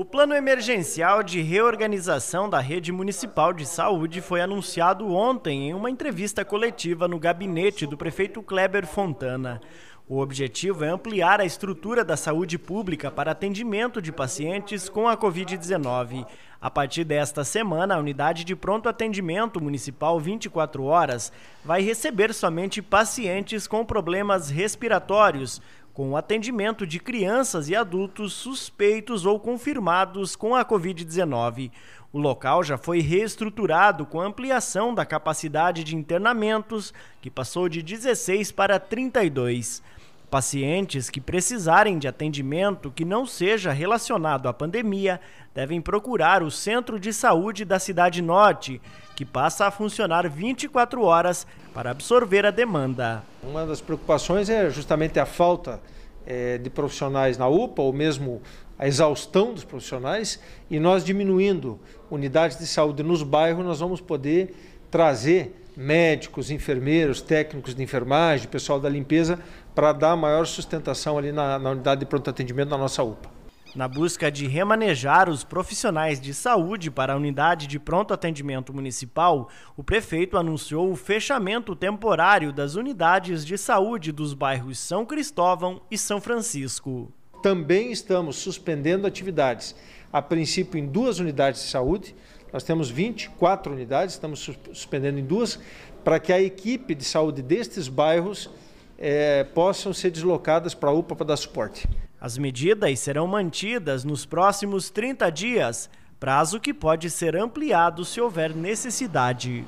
O plano emergencial de reorganização da rede municipal de saúde foi anunciado ontem em uma entrevista coletiva no gabinete do prefeito Kleber Fontana. O objetivo é ampliar a estrutura da saúde pública para atendimento de pacientes com a Covid-19. A partir desta semana, a unidade de pronto atendimento municipal 24 horas vai receber somente pacientes com problemas respiratórios, com o atendimento de crianças e adultos suspeitos ou confirmados com a Covid-19. O local já foi reestruturado com ampliação da capacidade de internamentos, que passou de 16 para 32. Pacientes que precisarem de atendimento que não seja relacionado à pandemia devem procurar o Centro de Saúde da Cidade Norte, que passa a funcionar 24 horas para absorver a demanda. Uma das preocupações é justamente a falta é, de profissionais na UPA, ou mesmo a exaustão dos profissionais, e nós diminuindo unidades de saúde nos bairros, nós vamos poder trazer médicos, enfermeiros, técnicos de enfermagem, pessoal da limpeza, para dar maior sustentação ali na, na unidade de pronto atendimento da nossa UPA. Na busca de remanejar os profissionais de saúde para a unidade de pronto atendimento municipal, o prefeito anunciou o fechamento temporário das unidades de saúde dos bairros São Cristóvão e São Francisco. Também estamos suspendendo atividades, a princípio em duas unidades de saúde, nós temos 24 unidades, estamos suspendendo em duas, para que a equipe de saúde destes bairros é, possam ser deslocadas para a UPA para dar suporte. As medidas serão mantidas nos próximos 30 dias, prazo que pode ser ampliado se houver necessidade.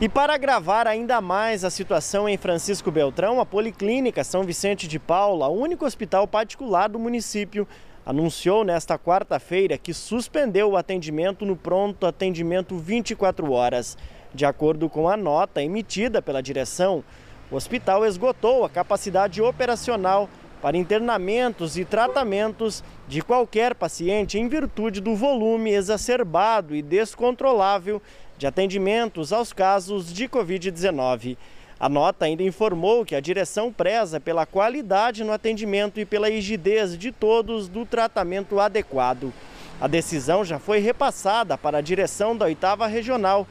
E para agravar ainda mais a situação em Francisco Beltrão, a Policlínica São Vicente de Paula, o único hospital particular do município, anunciou nesta quarta-feira que suspendeu o atendimento no pronto atendimento 24 horas. De acordo com a nota emitida pela direção, o hospital esgotou a capacidade operacional para internamentos e tratamentos de qualquer paciente em virtude do volume exacerbado e descontrolável de atendimentos aos casos de Covid-19. A nota ainda informou que a direção preza pela qualidade no atendimento e pela rigidez de todos do tratamento adequado. A decisão já foi repassada para a direção da oitava Regional,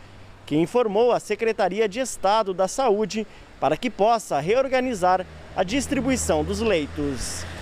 que informou a Secretaria de Estado da Saúde para que possa reorganizar a distribuição dos leitos.